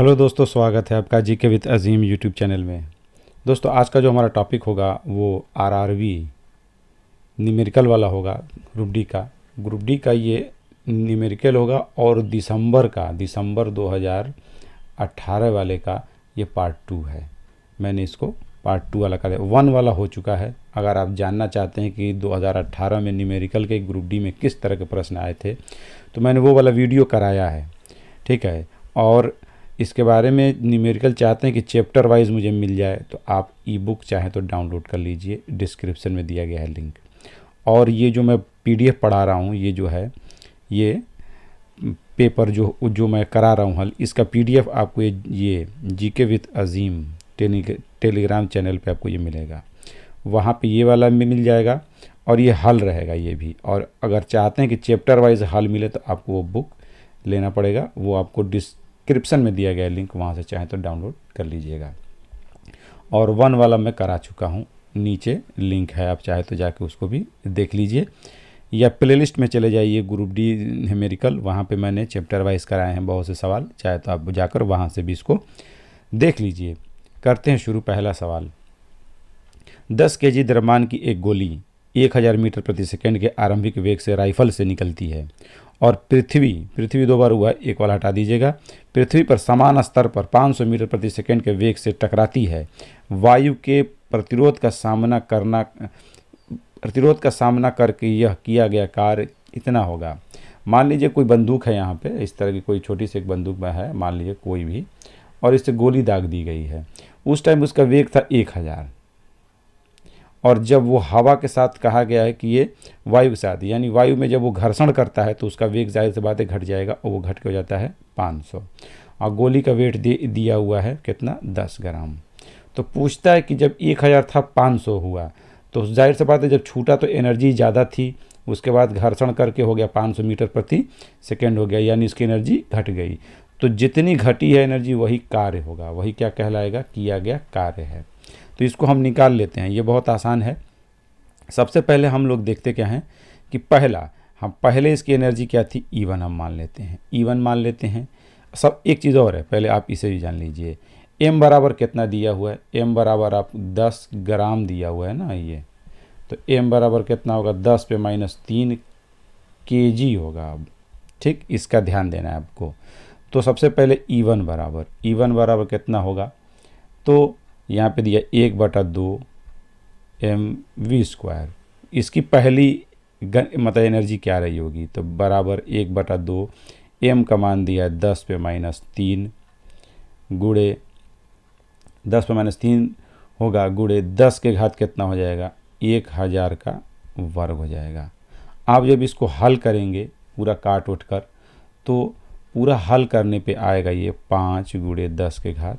hello दोस्तों स्वागत है आपका जी के विद अजीम यूट्यूब चैनल में दोस्तों आज का जो हमारा टॉपिक होगा वो आरआरवी न्यूमेरिकल वाला होगा ग्रुप डी का ग्रुप डी का ये न्यूमेरिकल होगा और दिसंबर का दिसंबर 2018 वाले का ये पार्ट टू है मैंने इसको पार्ट टू वाला कर वन वाला हो चुका है अगर आप जानना चाहते हैं कि 2018 में न्यूमेरिकल के ग्रुप डी में किस तरह के प्रश्न आए थे तो मैंने वो वाला वीडियो कराया है ठीक है और इसके बारे में न्यूमेरिकल चाहते हैं कि चैप्टर वाइज मुझे मिल जाए तो आप ई बुक चाहें तो डाउनलोड कर लीजिए डिस्क्रिप्शन में दिया गया है लिंक और ये जो मैं पीडीएफ पढ़ा रहा हूँ ये जो है ये पेपर जो जो मैं करा रहा हूँ हल इसका पीडीएफ आपको ये ये जी के विथ अजीम टेली टेलीग्राम चैनल पे आपको ये मिलेगा वहाँ पे ये वाला भी मिल जाएगा और ये हल रहेगा ये भी और अगर चाहते हैं कि चैप्टर वाइज हल मिले तो आपको वो बुक लेना पड़ेगा वो आपको डिस डिस्क्रिप्शन में दिया गया लिंक वहाँ से चाहे तो डाउनलोड कर लीजिएगा और वन वाला मैं करा चुका हूँ नीचे लिंक है आप चाहे तो जाके उसको भी देख लीजिए या प्लेलिस्ट में चले जाइए ग्रुप डी हेमेरिकल वहाँ पे मैंने चैप्टर वाइज कराए हैं बहुत से सवाल चाहे तो आप जाकर वहाँ से भी इसको देख लीजिए करते हैं शुरू पहला सवाल दस के जी की एक गोली एक हज़ार मीटर प्रति सेकंड के आरंभिक वेग से राइफल से निकलती है और पृथ्वी पृथ्वी दो बार हुआ एक वाला हटा दीजिएगा पृथ्वी पर समान स्तर पर 500 मीटर प्रति सेकंड के वेग से टकराती है वायु के प्रतिरोध का सामना करना प्रतिरोध का सामना करके यह किया गया कार्य इतना होगा मान लीजिए कोई बंदूक है यहाँ पे इस तरह की कोई छोटी सी एक बंदूक में है मान लीजिए कोई भी और इससे गोली दाग दी गई है उस टाइम उसका वेग था एक हज़ार और जब वो हवा के साथ कहा गया है कि ये वायु के साथ यानी वायु में जब वो घर्षण करता है तो उसका वेग जाहिर से बातें घट जाएगा और वो घट के हो जाता है 500 और गोली का वेट दे दिया हुआ है कितना 10 ग्राम तो पूछता है कि जब 1000 था 500 हुआ तो जाहिर से बात है जब छूटा तो एनर्जी ज़्यादा थी उसके बाद घर्षण करके हो गया 500 मीटर प्रति सेकेंड हो गया यानी इसकी एनर्जी घट गई तो जितनी घटी है एनर्जी वही कार्य होगा वही क्या कहलाएगा किया गया कार्य है तो इसको हम निकाल लेते हैं ये बहुत आसान है सबसे पहले हम लोग देखते क्या हैं कि पहला हम पहले इसकी एनर्जी क्या थी ई e वन हम मान लेते हैं ई e वन मान लेते हैं सब एक चीज़ और है पहले आप इसे भी जान लीजिए एम बराबर कितना दिया हुआ है एम बराबर आप दस ग्राम दिया हुआ है ना ये तो एम बराबर कितना होगा दस पे माइनस तीन के जी होगा अब ठीक इसका ध्यान देना है आपको तो सबसे पहले ई e वन बराबर ई वन बराबर कितना होगा तो यहाँ पे दिया एक बटा दो एम वी स्क्वायर इसकी पहली मतलब एनर्जी क्या रही होगी तो बराबर एक बटा दो एम का मान दिया है दस पे माइनस तीन गुड़े दस पे माइनस तीन होगा गुड़े दस के घात कितना हो जाएगा एक हज़ार का वर्ग हो जाएगा आप जब इसको हल करेंगे पूरा काट उठ कर तो पूरा हल करने पे आएगा ये पाँच गुड़े दस के घात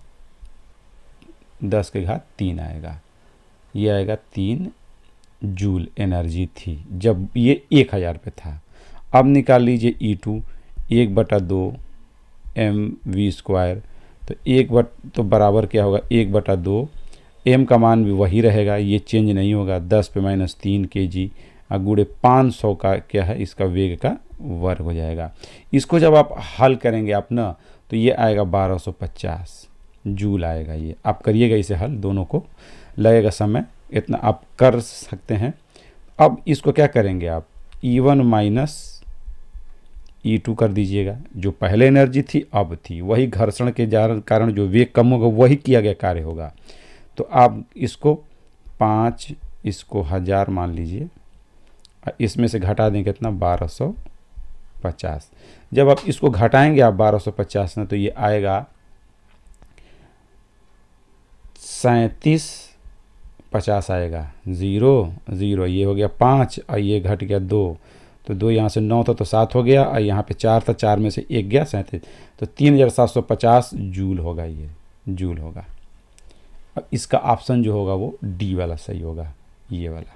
दस के घात तीन आएगा ये आएगा तीन जूल एनर्जी थी जब ये एक हज़ार पे था अब निकाल लीजिए ई e टू एक बटा दो एम वी स्क्वायर तो एक बट तो बराबर क्या होगा एक बटा दो एम का मान भी वही रहेगा ये चेंज नहीं होगा दस पे माइनस तीन के जी गुड़े पाँच सौ का क्या है इसका वेग का वर्ग हो जाएगा इसको जब आप हल करेंगे आप ना तो ये आएगा बारह सौ पचास जूल आएगा ये आप करिएगा इसे हल दोनों को लगेगा समय इतना आप कर सकते हैं अब इसको क्या करेंगे आप E one minus E two कर दीजिएगा जो पहले एनर्जी थी अब थी वही घर्षण के कारण जो वेग कम होगा वही किया गया कार्य होगा तो आप इसको पाँच इसको हज़ार मान लीजिए इसमें से घटा दें कितना बारह सौ पचास जब आप इसको घटाएंगे आप बारह सौ पचास में तो ये आएगा सैंतीस पचास आएगा ज़ीरो ज़ीरो ये हो गया पाँच और ये घट गया दो तो दो यहाँ से नौ था तो सात हो गया और यहाँ पे चार था चार में से एक गया सैंतीस तो तीन हज़ार सात सौ पचास जूल होगा ये जूल होगा अब इसका ऑप्शन जो होगा वो डी वाला सही होगा ये वाला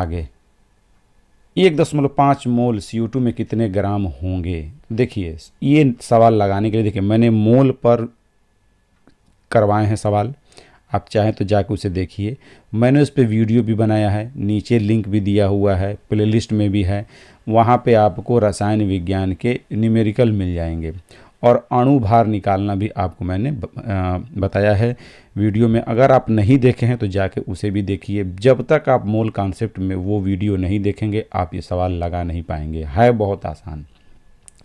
आगे एक दशमलव पाँच मोल सी में कितने ग्राम होंगे देखिए ये सवाल लगाने के लिए देखिए मैंने मोल पर करवाए हैं सवाल आप चाहें तो जाकर उसे देखिए मैंने उस पर वीडियो भी बनाया है नीचे लिंक भी दिया हुआ है प्लेलिस्ट में भी है वहाँ पे आपको रसायन विज्ञान के न्यूमेरिकल मिल जाएंगे और अणु भार निकालना भी आपको मैंने बताया है वीडियो में अगर आप नहीं देखे हैं तो जाके उसे भी देखिए जब तक आप मोल कॉन्सेप्ट में वो वीडियो नहीं देखेंगे आप ये सवाल लगा नहीं पाएंगे है बहुत आसान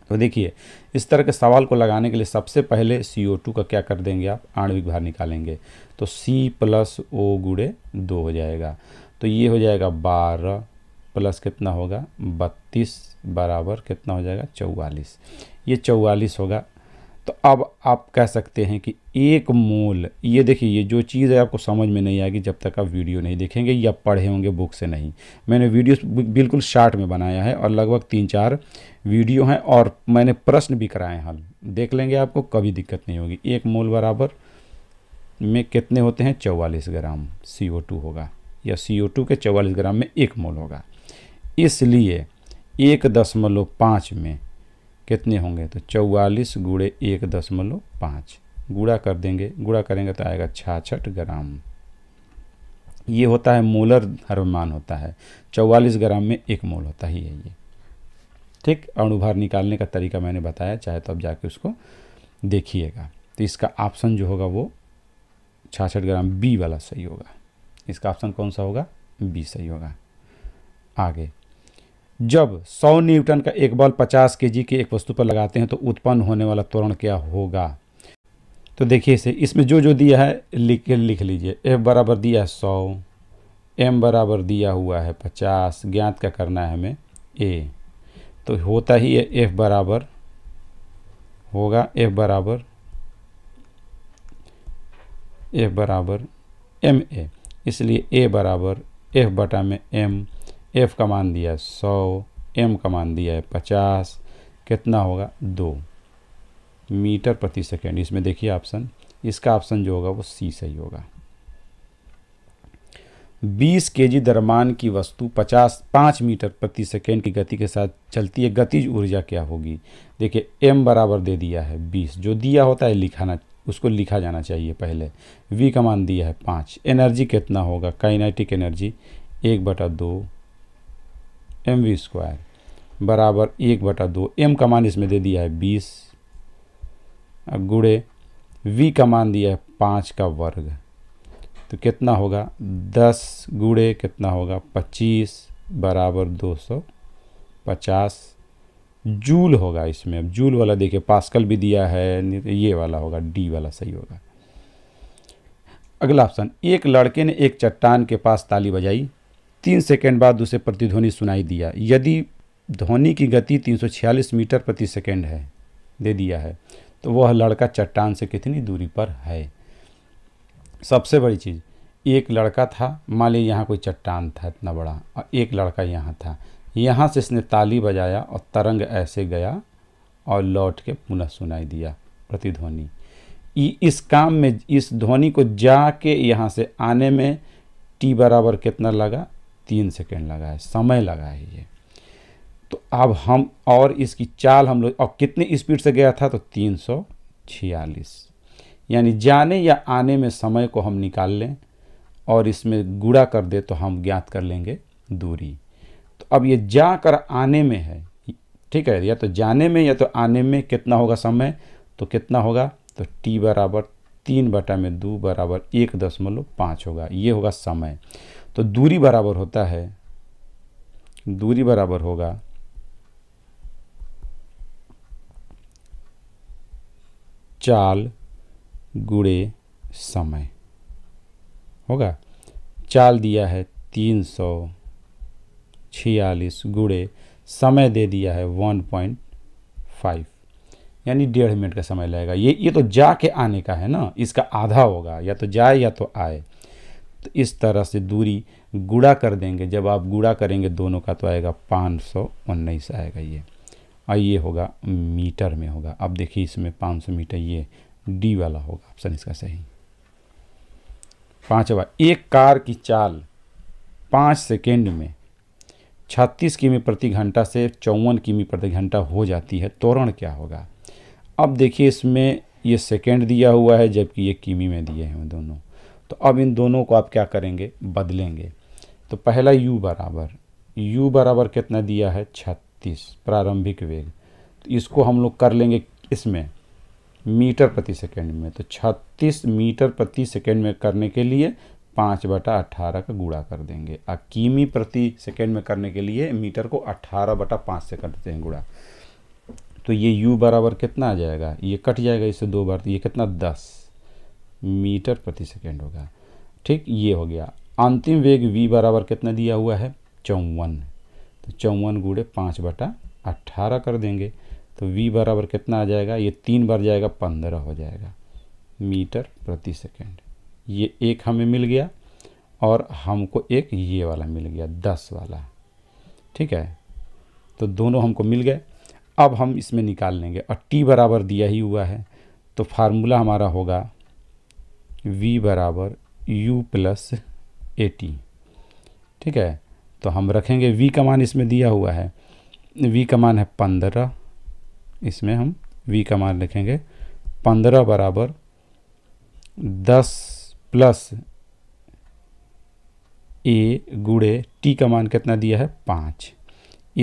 तो देखिए इस तरह के सवाल को लगाने के लिए सबसे पहले सी ओ टू का क्या कर देंगे आप आणविक भार निकालेंगे तो सी प्लस ओ गुड़े दो हो जाएगा तो ये हो जाएगा बारह प्लस कितना होगा बत्तीस बराबर कितना हो जाएगा चौवालीस ये चौवालीस होगा तो अब आप कह सकते हैं कि एक मोल ये देखिए ये जो चीज़ है आपको समझ में नहीं आएगी जब तक आप वीडियो नहीं देखेंगे या पढ़े होंगे बुक से नहीं मैंने वीडियो बिल्कुल शार्ट में बनाया है और लगभग तीन चार वीडियो हैं और मैंने प्रश्न भी कराए हैं हल देख लेंगे आपको कभी दिक्कत नहीं होगी एक मोल बराबर में कितने होते हैं चौवालीस ग्राम सी होगा या सी के चौवालीस ग्राम में एक मोल होगा इसलिए एक दशमलव पाँच में कितने होंगे तो चौवालीस गुड़े एक दशमलव पाँच गुड़ा कर देंगे गुड़ा करेंगे तो आएगा छाछठ ग्राम ये होता है मोलर हरमान होता है चौवालीस ग्राम में एक मोल होता ही है ये ठीक अणुभार निकालने का तरीका मैंने बताया चाहे तो आप जाके उसको देखिएगा तो इसका ऑप्शन जो होगा वो छाछठ ग्राम बी वाला सही होगा इसका ऑप्शन कौन सा होगा बी सही होगा आगे जब 100 न्यूटन का एक बल 50 जी की एक वस्तु पर लगाते हैं तो उत्पन्न होने वाला त्वरण क्या होगा तो देखिए इसे इसमें जो जो दिया है लिख लिख लीजिए एफ बराबर दिया है सौ एम बराबर दिया हुआ है पचास ज्ञात क्या करना है हमें ए तो होता ही है एफ बराबर होगा एफ बराबर एफ बराबर एम ए इसलिए ए बराबर एफ बटा में एम एफ़ का मान दिया है सौ एम का मान दिया है पचास कितना होगा दो मीटर प्रति सेकेंड इसमें देखिए ऑप्शन इसका ऑप्शन जो होगा वो सी सही होगा 20 जी दरमान की वस्तु 50 पाँच मीटर प्रति सेकेंड की गति के साथ चलती है गतिज ऊर्जा क्या होगी देखिए m बराबर दे दिया है 20 जो दिया होता है लिखाना उसको लिखा जाना चाहिए पहले v का मान दिया है पाँच एनर्जी कितना होगा काइनेटिक एनर्जी एक बटा दो एम वी स्क्वायर बराबर एक बटा दो एम का मान इसमें दे दिया है बीस गुड़े वी का मान दिया है पाँच का वर्ग तो कितना होगा दस गुड़े कितना होगा पच्चीस बराबर दो सौ पचास जूल होगा इसमें अब जूल वाला देखिए पास्कल भी दिया है ये वाला होगा डी वाला सही होगा अगला ऑप्शन एक लड़के ने एक चट्टान के पास ताली बजाई तीन सेकेंड बाद उसे प्रतिध्वनि सुनाई दिया यदि ध्वनि की गति 346 मीटर प्रति सेकेंड है दे दिया है तो वह लड़का चट्टान से कितनी दूरी पर है सबसे बड़ी चीज़ एक लड़का था मान ली यहाँ कोई चट्टान था इतना बड़ा और एक लड़का यहाँ था यहाँ से इसने ताली बजाया और तरंग ऐसे गया और लौट के पुनः सुनाई दिया प्रतिध्वनि इस काम में इस ध्वनि को जा के यहाँ से आने में टी बराबर कितना लगा तीन सेकेंड लगा है समय लगा है ये तो अब हम और इसकी चाल हम लोग और कितने स्पीड से गया था तो तीन सौ छियालीस यानी जाने या आने में समय को हम निकाल लें और इसमें गुड़ा कर दे तो हम ज्ञात कर लेंगे दूरी तो अब ये जा कर आने में है ठीक है या तो जाने में या तो आने में कितना होगा समय तो कितना होगा तो टी बराबर तीन बटा में दो बराबर एक दशमलव पाँच होगा ये होगा समय तो दूरी बराबर होता है दूरी बराबर होगा चाल गुड़े समय होगा चाल दिया है तीन सौ छियालीस गुड़े समय दे दिया है वन पॉइंट फाइव यानी डेढ़ मिनट का समय लगेगा ये ये तो जा के आने का है ना इसका आधा होगा या तो जाए या तो आए तो इस तरह से दूरी गुड़ा कर देंगे जब आप गुड़ा करेंगे दोनों का तो आएगा पाँच सौ उन्नीस आएगा ये और ये होगा मीटर में होगा अब देखिए इसमें पाँच सौ मीटर ये डी वाला होगा ऑप्शन इसका सही पाँचवा एक कार की चाल पाँच सेकेंड में छत्तीस किमी प्रति घंटा से चौवन किमी प्रति घंटा हो जाती है तोरण क्या होगा अब देखिए इसमें ये सेकेंड दिया हुआ है जबकि ये किमी में दिए हैं दोनों तो अब इन दोनों को आप क्या करेंगे बदलेंगे तो पहला u बराबर u बराबर कितना दिया है छत्तीस प्रारंभिक वेग तो इसको हम लोग कर लेंगे इसमें मीटर प्रति सेकंड में तो 36 मीटर प्रति सेकंड में करने के लिए पाँच बटा अट्ठारह का गुड़ा कर देंगे और किमी प्रति सेकंड में करने के लिए मीटर को अट्ठारह बटा पाँच से करते हैं गुड़ा तो ये u बराबर कितना आ जाएगा ये कट जाएगा इससे दो बार तो ये कितना दस मीटर प्रति सेकेंड होगा ठीक ये हो गया अंतिम वेग v बराबर कितना दिया हुआ है चौवन तो चौवन गुड़े पाँच बटा अट्ठारह कर देंगे तो v बराबर कितना आ जाएगा ये तीन बार जाएगा पंद्रह हो जाएगा मीटर प्रति सेकेंड ये एक हमें मिल गया और हमको एक ये वाला मिल गया दस वाला ठीक है तो दोनों हमको मिल गए अब हम इसमें निकाल लेंगे और टी बराबर दिया ही हुआ है तो फार्मूला हमारा होगा v बराबर u प्लस ए ठीक है तो हम रखेंगे v का मान इसमें दिया हुआ है v का मान है पंद्रह इसमें हम v का मान लिखेंगे पंद्रह बराबर दस प्लस ए गुड़े टी का मान कितना दिया है पाँच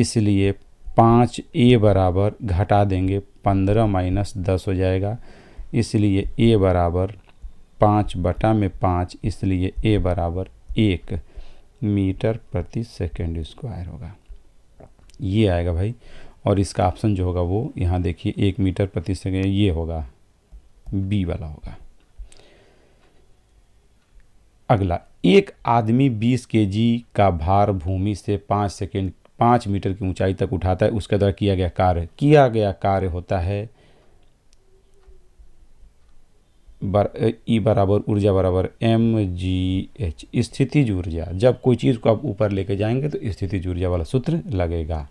इसलिए पाँच ए बराबर घटा देंगे पंद्रह माइनस दस हो जाएगा इसलिए ए बराबर पाँच बटा में पाँच इसलिए ए बराबर एक मीटर प्रति सेकेंड स्क्वायर होगा ये आएगा भाई और इसका ऑप्शन जो होगा वो यहाँ देखिए एक मीटर प्रति सेकेंड ये होगा बी वाला होगा अगला एक आदमी 20 केजी का भार भूमि से पाँच सेकेंड पाँच मीटर की ऊंचाई तक उठाता है उसके द्वारा किया गया कार्य किया गया कार्य होता है बर ई बराबर ऊर्जा बराबर एम जी एच स्थितिज ऊर्जा जब कोई चीज़ को आप ऊपर लेके जाएंगे तो स्थितिज ऊर्जा वाला सूत्र लगेगा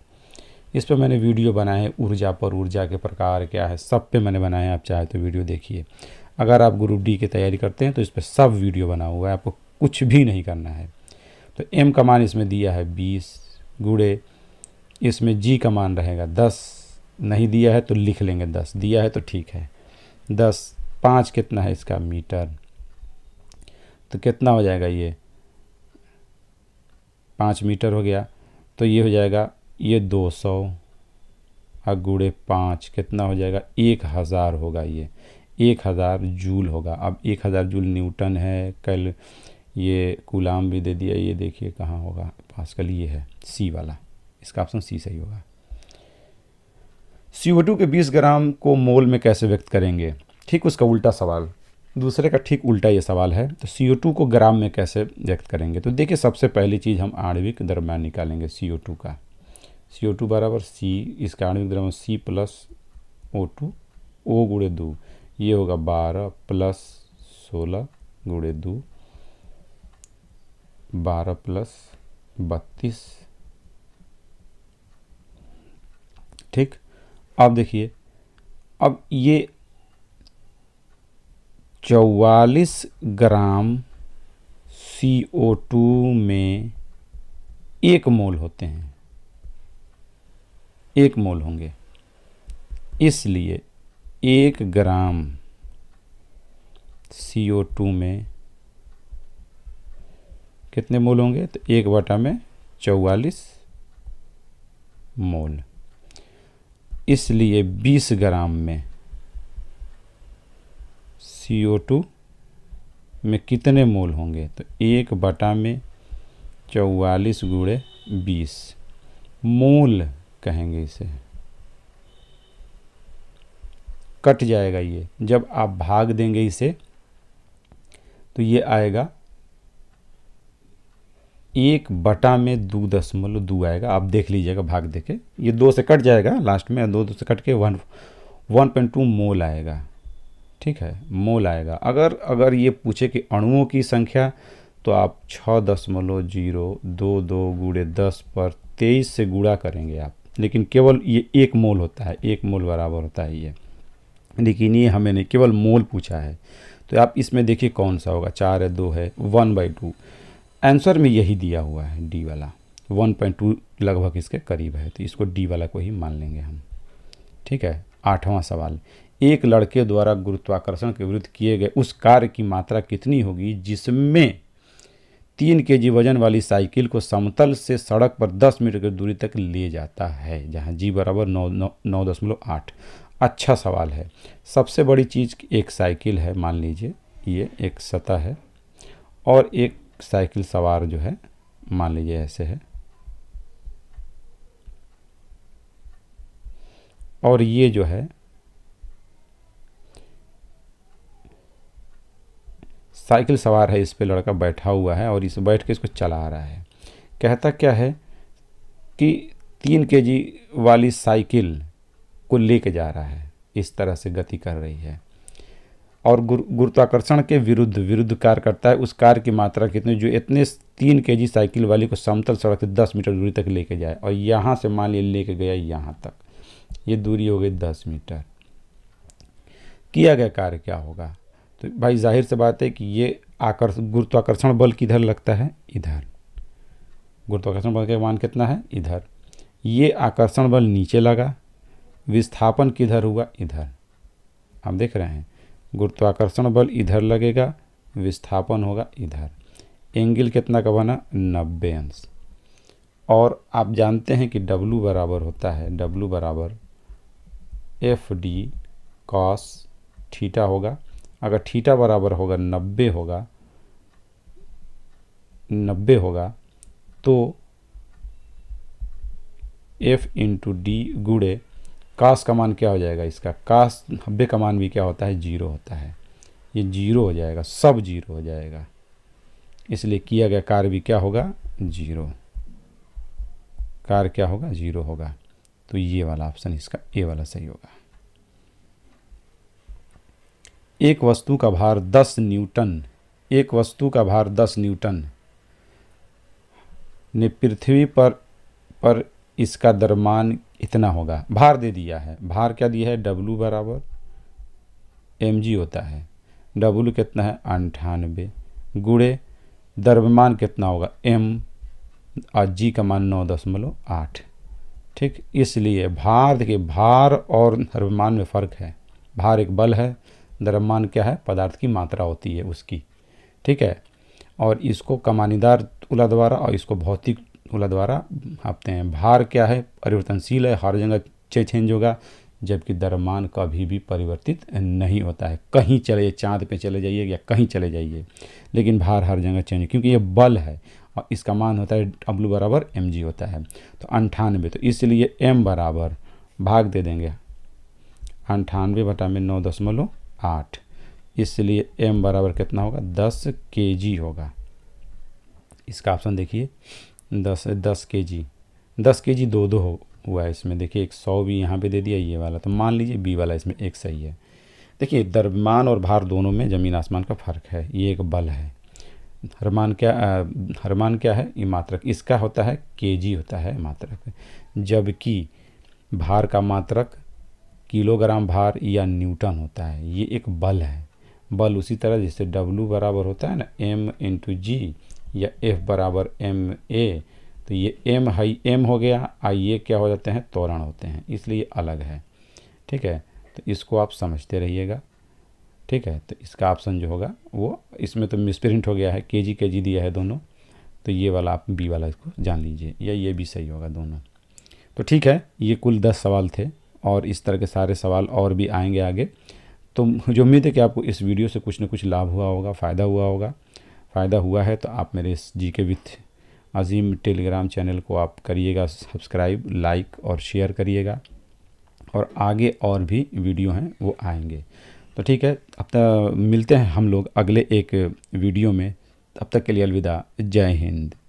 इस पर मैंने वीडियो बनाए ऊर्जा पर ऊर्जा के प्रकार क्या है सब पे मैंने बनाए हैं आप चाहे तो वीडियो देखिए अगर आप ग्रुप डी की तैयारी करते हैं तो इस पर सब वीडियो बना हुआ है आपको कुछ भी नहीं करना है तो एम का मान इसमें दिया है बीस गुड़े इसमें जी का मान रहेगा दस नहीं दिया है तो लिख लेंगे दस दिया है तो ठीक है दस पाँच कितना है इसका मीटर तो कितना हो जाएगा ये पाँच मीटर हो गया तो ये हो जाएगा ये दो सौ और गुड़े पाँच कितना हो जाएगा एक हज़ार होगा ये एक हज़ार जूल होगा अब एक हज़ार जूल न्यूटन है कल ये गुलाम भी दे दिया ये देखिए कहाँ होगा कल ये है सी वाला इसका ऑप्शन सी सही होगा सी के 20 ग्राम को मोल में कैसे व्यक्त करेंगे ठीक उसका उल्टा सवाल दूसरे का ठीक उल्टा ये सवाल है तो सी को ग्राम में कैसे व्यक्त करेंगे तो देखिए सबसे पहली चीज़ हम आणविक द्रव्यमान निकालेंगे सी का सी बराबर सी इसका आणविक द्रव्यमान C plus O two O गुड़े दो ये होगा बारह प्लस सोलह गुड़े दो बारह प्लस बत्तीस ठीक अब देखिए अब ये चौवालीस ग्राम सी ओ टू में एक मोल होते हैं एक मोल होंगे इसलिए एक ग्राम सी ओ टू में कितने मोल होंगे तो एक बटा में चौवालीस मोल इसलिए बीस ग्राम में सी में कितने मोल होंगे तो एक बटा में चौवालीस गुड़े बीस मोल कहेंगे इसे कट जाएगा ये जब आप भाग देंगे इसे तो ये आएगा एक बटा में दो दशमलव दो आएगा आप देख लीजिएगा भाग देखे ये दो से कट जाएगा लास्ट में दो दो से कट के one one point two mole आएगा ठीक है मोल आएगा अगर अगर ये पूछे कि अणुओं की संख्या तो आप छः दशमलव जीरो दो दो गुड़े दस पर तेईस से गुड़ा करेंगे आप लेकिन केवल ये एक मोल होता है एक मोल बराबर होता है ये लेकिन ये हमें नहीं केवल मोल पूछा है तो आप इसमें देखिए कौन सा होगा चार है दो है वन बाई टू आंसर में यही दिया हुआ है डी वाला वन पॉइंट टू लगभग इसके करीब है तो इसको डी वाला को ही मान लेंगे हम ठीक है आठवां सवाल एक लड़के द्वारा गुरुत्वाकर्षण के विरुद्ध किए गए उस कार्य की मात्रा कितनी होगी जिसमें तीन के जी वजन वाली साइकिल को समतल से सड़क पर दस मीटर की दूरी तक ले जाता है जहाँ जी बराबर नौ नौ नौ दशमलव आठ अच्छा सवाल है सबसे बड़ी चीज़ एक साइकिल है मान लीजिए ये एक सतह है और एक साइकिल सवार जो है मान लीजिए ऐसे है और ये जो है साइकिल सवार है इस पर लड़का बैठा हुआ है और इस बैठ के इसको चला रहा है कहता क्या है कि तीन के जी वाली साइकिल को लेके जा रहा है इस तरह से गति कर रही है और गुर गुरुत्वाकर्षण के विरुद्ध विरुद्ध कार्य करता है उस कार की मात्रा कितनी जो इतने तीन के जी साइकिल वाली को समतल सड़क से दस मीटर दूरी तक लेके जाए और यहाँ से मान लिया लेके गया यहाँ तक ये दूरी हो गई दस मीटर किया गया कार्य क्या होगा तो भाई जाहिर से बात है कि ये आकर्ष गुरुत्वाकर्षण बल किधर लगता है इधर गुरुत्वाकर्षण बल का मान कितना है इधर ये आकर्षण बल नीचे लगा विस्थापन किधर हुआ इधर आप देख रहे हैं गुरुत्वाकर्षण बल इधर लगेगा विस्थापन होगा इधर एंगल कितना का बना नब्बे अंश और आप जानते हैं कि डब्लू बराबर होता है डब्लू बराबर एफ डी कॉस ठीटा होगा अगर थीटा बराबर होगा नब्बे होगा नब्बे होगा तो एफ इंटू डी गुड़े कास का मान क्या हो जाएगा इसका कास नब्बे का मान भी क्या होता है जीरो होता है ये जीरो हो जाएगा सब जीरो हो जाएगा इसलिए किया गया कार्य भी क्या होगा जीरो कार्य क्या होगा जीरो होगा तो ये वाला ऑप्शन इसका ए वाला सही होगा एक वस्तु का भार दस न्यूटन एक वस्तु का भार दस न्यूटन ने पृथ्वी पर पर इसका दरमान इतना होगा भार दे दिया है भार क्या दिया है डब्लू बराबर एम जी होता है डब्लू कितना है अंठानबे गुड़े दरमान कितना होगा एम और जी का मान नौ दशमलव आठ ठीक इसलिए भार देखिए भार और दरमान में फ़र्क है भार एक बल है द्रव्यमान क्या है पदार्थ की मात्रा होती है उसकी ठीक है और इसको कमानीदार उला द्वारा और इसको भौतिक उला द्वारा आपते हैं भार क्या है परिवर्तनशील है हर जगह चे चेंज होगा जबकि दरमान कभी भी परिवर्तित नहीं होता है कहीं चले चाँद पे चले जाइए या कहीं चले जाइए लेकिन भार हर जगह चेंज क्योंकि ये बल है और इसका मान होता है डब्लू बराबर एम जी होता है तो अंठानवे तो इसलिए एम बराबर भाग दे देंगे अंठानवे बटा में नौ दशमलव आठ इसलिए एम बराबर कितना होगा दस के जी होगा इसका ऑप्शन देखिए दस दस के जी दस के जी दो दो हो हुआ है इसमें देखिए एक सौ भी यहाँ पे दे दिया ये वाला तो मान लीजिए बी वाला इसमें एक सही है देखिए दरमान और भार दोनों में ज़मीन आसमान का फ़र्क है ये एक बल है हरमान क्या आ, हरमान क्या है ये मात्रक इसका होता है के जी होता है मात्रक जबकि भार का मात्रक किलोग्राम भार या न्यूटन होता है ये एक बल है बल उसी तरह जैसे W बराबर होता है ना एम इंटू जी या F बराबर एम ए तो ये एम हाई एम हो गया आई ए क्या हो जाते हैं तोरण होते हैं इसलिए अलग है ठीक है तो इसको आप समझते रहिएगा ठीक है तो इसका ऑप्शन जो होगा वो इसमें तो मिसप्रिंट हो गया है के जी के जी दिया है दोनों तो ये वाला आप बी वाला इसको जान लीजिए या ये भी सही होगा दोनों तो ठीक है ये कुल दस सवाल थे और इस तरह के सारे सवाल और भी आएंगे आगे तो मुझे उम्मीद है कि आपको इस वीडियो से कुछ ना कुछ लाभ हुआ होगा फ़ायदा हुआ होगा फ़ायदा हुआ है तो आप मेरे इस जी K with Azeem Telegram channel को आप करिएगा सब्सक्राइब लाइक और शेयर करिएगा और आगे और भी वीडियो हैं वो आएंगे तो ठीक है अब तक मिलते हैं हम लोग अगले एक वीडियो में अब तक के लिए अलविदा जय हिंद